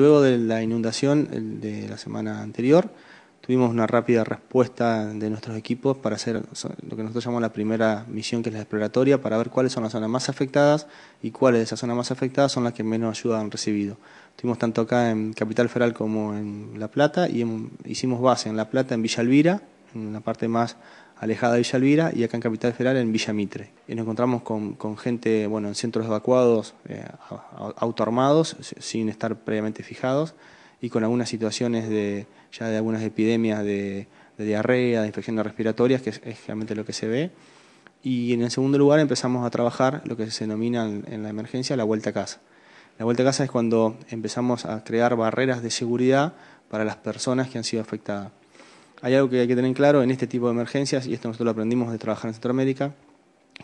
Luego de la inundación de la semana anterior, tuvimos una rápida respuesta de nuestros equipos para hacer lo que nosotros llamamos la primera misión, que es la exploratoria, para ver cuáles son las zonas más afectadas y cuáles de esas zonas más afectadas son las que menos ayuda han recibido. Estuvimos tanto acá en Capital Federal como en La Plata y hicimos base en La Plata, en Villa Elvira, en la parte más alejada de Villa Elvira, y acá en Capital Federal, en Villa Mitre. Y nos encontramos con, gente, bueno, en centros evacuados, eh, autoarmados, sin estar previamente fijados, y con algunas situaciones de, ya de algunas epidemias de, diarrea, de infecciones respiratorias, que es, es, realmente lo que se ve. Y en el segundo lugar empezamos a trabajar lo que se denomina en la emergencia la vuelta a casa. La vuelta a casa es cuando empezamos a crear barreras de seguridad para las personas que han sido afectadas hay algo que hay que tener claro en este tipo de emergencias, y esto nosotros lo aprendimos de trabajar en Centroamérica,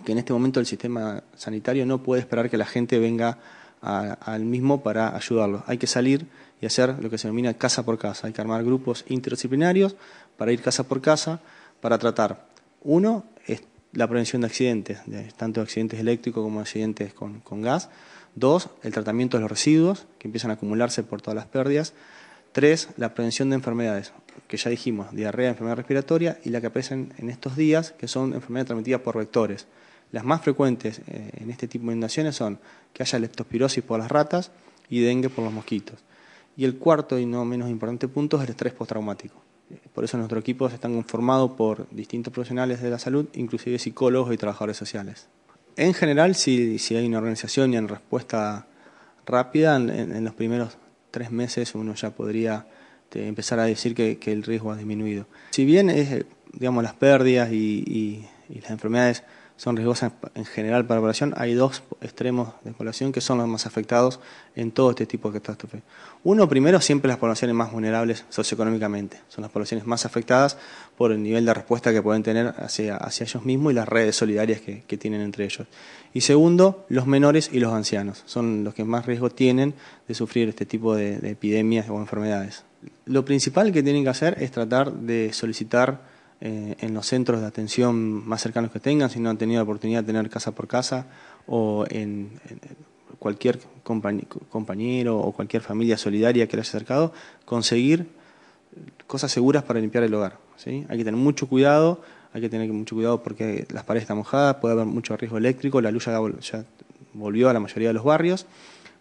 que en este momento el sistema sanitario no puede esperar que la gente venga al mismo para ayudarlos. Hay que salir y hacer lo que se denomina casa por casa. Hay que armar grupos interdisciplinarios para ir casa por casa para tratar. Uno es la prevención de accidentes, tanto de accidentes eléctricos como de accidentes con gas. Dos, el tratamiento de los residuos que empiezan a acumularse por todas las pérdidas. Tres, la prevención de enfermedades que ya dijimos, diarrea, enfermedad respiratoria, y la que aparecen en estos días, que son enfermedades transmitidas por vectores. Las más frecuentes eh, en este tipo de inundaciones son que haya leptospirosis por las ratas y dengue por los mosquitos. Y el cuarto y no menos importante punto es el estrés postraumático. Eh, por eso nuestro equipo está conformado por distintos profesionales de la salud, inclusive psicólogos y trabajadores sociales. En general, si, si hay una organización y en respuesta rápida, en los primeros tres meses uno ya podría este, empezar a decir que, el riesgo ha disminuido. Si bien es, eh, digamos, las pérdidas y, las enfermedades son riesgosas en general para la población, hay dos extremos de población que son los más afectados en todo este tipo de catástrofe. Uno, primero, siempre las poblaciones más vulnerables socioeconómicamente. Son las poblaciones más afectadas por el nivel de respuesta que pueden tener hacia, ellos mismos y las redes solidarias que, tienen entre ellos. Y segundo, los menores y los ancianos. Son los que más riesgo tienen de sufrir este tipo de epidemias o enfermedades lo principal que tienen que hacer es tratar de solicitar eh, en los centros de atención más cercanos que tengan, si no han tenido la oportunidad de tener casa por casa o en, cualquier compañero o cualquier familia solidaria que les haya acercado, conseguir cosas seguras para limpiar el hogar. ¿sí? Hay que tener mucho cuidado, hay que tener mucho cuidado porque las paredes están mojadas, puede haber mucho riesgo eléctrico, la luz ya volvió a la mayoría de los barrios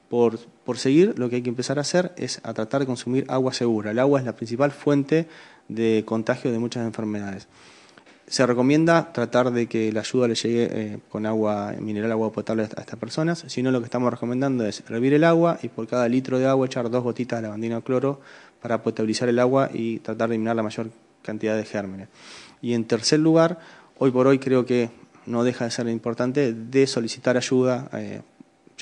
por, seguir, lo que hay que empezar a hacer es a tratar de consumir agua segura. El agua es la principal fuente de contagio de muchas enfermedades. Se recomienda tratar de que la ayuda le llegue eh, con agua mineral, agua potable a estas personas. Si no, lo que estamos recomendando es revir el agua y por cada litro de agua echar dos gotitas de lavandina o cloro para potabilizar el agua y tratar de eliminar la mayor cantidad de gérmenes. Y en tercer lugar, hoy por hoy creo que no deja de ser importante de solicitar ayuda eh,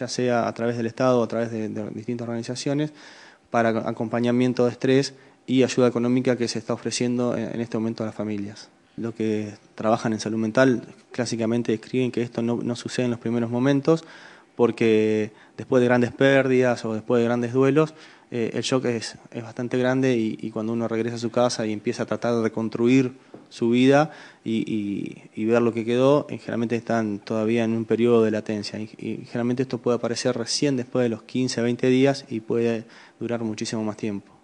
ya sea a través del Estado o a través de, distintas organizaciones, para acompañamiento de estrés y ayuda económica que se está ofreciendo en, este momento a las familias. Los que trabajan en salud mental clásicamente describen que esto no sucede en los primeros momentos porque después de grandes pérdidas o después de grandes duelos, eh, el shock es, es bastante grande y, cuando uno regresa a su casa y empieza a tratar de reconstruir su vida y, ver lo que quedó, eh, generalmente están todavía en un periodo de latencia. Y, generalmente esto puede aparecer recién después de los 15, 20 días y puede durar muchísimo más tiempo.